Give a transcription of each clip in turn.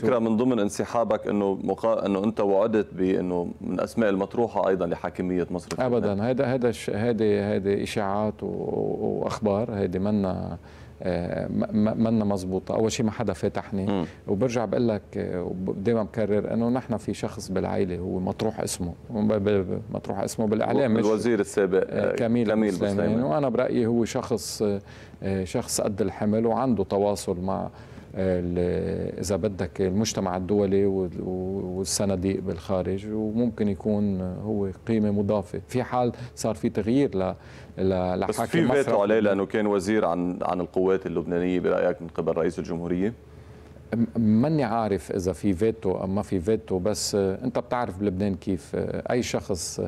فكره من ضمن انسحابك انه مقا... انه انت وعدت بانه من اسماء المطروحه ايضا لحاكميه مصر ابدا هذا هذا هذه هذه اشاعات و... واخبار هذه منا آه، منا مضبوطه أول شيء ما حدا فاتحني م. وبرجع بقول لك آه، ودائما بكرر أنه نحن في شخص بالعائلة هو مطروح اسمه مطروح اسمه بالإعلام الوزير السابق آه، كميل, كميل بسليمان وأنا برأيي هو شخص شخص قد الحمل وعنده تواصل مع اذا بدك المجتمع الدولي والصناديق بالخارج وممكن يكون هو قيمه مضافه في حال صار في تغيير ل لحاكم بس في فيتو عليه لانه كان وزير عن عن القوات اللبنانيه برايك من قبل رئيس الجمهوريه ماني عارف اذا في فيتو ام ما في فيتو بس انت بتعرف بلبنان كيف اي شخص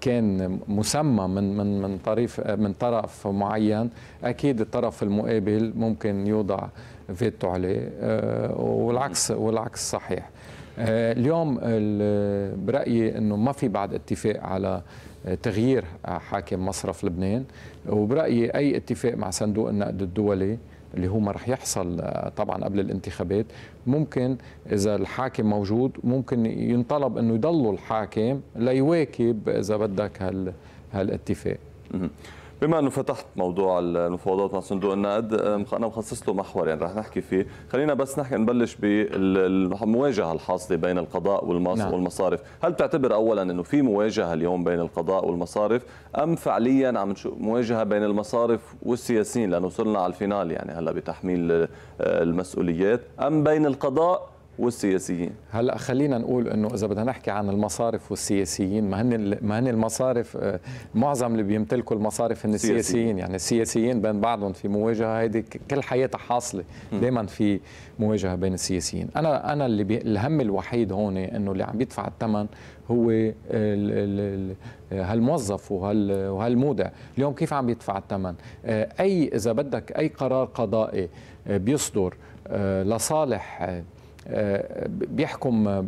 كان مسمى من من من طرف من طرف معين اكيد الطرف المقابل ممكن يوضع فيتو عليه آه، والعكس والعكس صحيح آه، اليوم برايي انه ما في بعد اتفاق على تغيير حاكم مصرف لبنان وبرايي اي اتفاق مع صندوق النقد الدولي اللي هو ما رح يحصل آه، طبعا قبل الانتخابات ممكن اذا الحاكم موجود ممكن ينطلب انه يضلوا الحاكم ليواكب اذا بدك هال هالاتفاق بما انه فتحت موضوع المفاوضات مع صندوق النقد انا مخصص له محور يعني رح نحكي فيه خلينا بس نحكي نبلش بالمواجهه الحاصله بين القضاء نعم. والمصارف هل تعتبر اولا انه في مواجهه اليوم بين القضاء والمصارف ام فعليا عم نشوف مواجهه بين المصارف والسياسيين لانه وصلنا على الفينال يعني هلا بتحميل آه، المسؤوليات ام بين القضاء والسياسيين هلا خلينا نقول انه اذا بدنا نحكي عن المصارف والسياسيين ما هن ما هن المصارف آه، معظم اللي بيمتلكوا المصارف هن السياسيين سياسيين. يعني السياسيين بين بعضهم في مواجهه هيدي كل حياتها حاصله دائما في مواجهه بين السياسيين انا انا اللي بي الهم الوحيد هون انه اللي عم يدفع الثمن هو ال ال ال هالموظف وهال وهالمودع اليوم كيف عم يدفع الثمن آه، اي اذا بدك اي قرار قضائي آه، بيصدر لصالح آه، بيحكم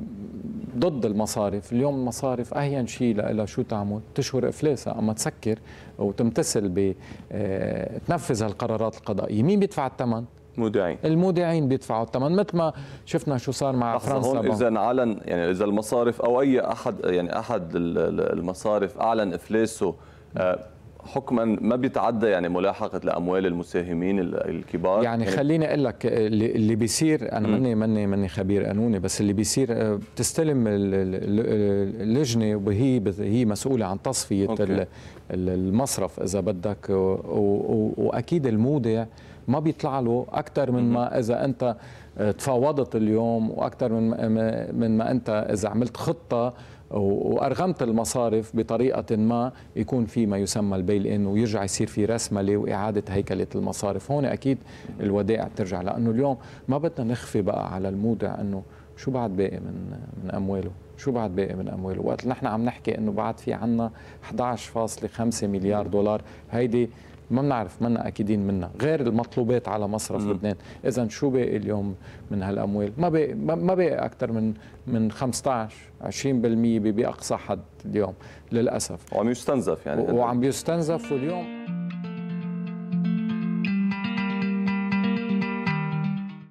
ضد المصارف اليوم المصارف أهين شيء لها شو تعمل تشهر إفلاسها أما تسكر وتمتثل ب آه، تنفذ هالقرارات القضائية مين بيدفع الثمن؟ المودعين المودعين بيدفعوا الثمن مثل ما شفنا شو صار مع فرنسا هون اذا علن يعني اذا المصارف او اي احد يعني احد المصارف اعلن افلاسه آه، حكما ما بيتعدى يعني ملاحقه لاموال المساهمين الكبار يعني, يعني خليني اقول لك اللي بيصير انا ماني ماني ماني خبير قانوني بس اللي بيصير آه، بتستلم اللجنه وهي هي مسؤوله عن تصفيه أوكي. المصرف اذا بدك واكيد المودع ما بيطلع له اكثر من ما اذا انت آه، تفاوضت اليوم واكثر من من ما انت اذا عملت خطه وارغمت المصارف بطريقه ما يكون في ما يسمى البيل ان ويرجع يصير في رسمله واعاده هيكله المصارف، هون اكيد الودائع بترجع لانه اليوم ما بدنا نخفي بقى على المودع انه شو بعد باقي من من امواله شو بعد باقي من امواله وقت نحن عم نحكي انه بعد في عنا 11.5 مليار دولار هيدي ما بنعرف منا اكيدين منا غير المطلوبات على مصرف لبنان اذا شو باقي اليوم من هالاموال ما باقي ما باقي اكثر من من 15 20% باقصى حد اليوم للاسف وعم يستنزف يعني وعم يستنزف واليوم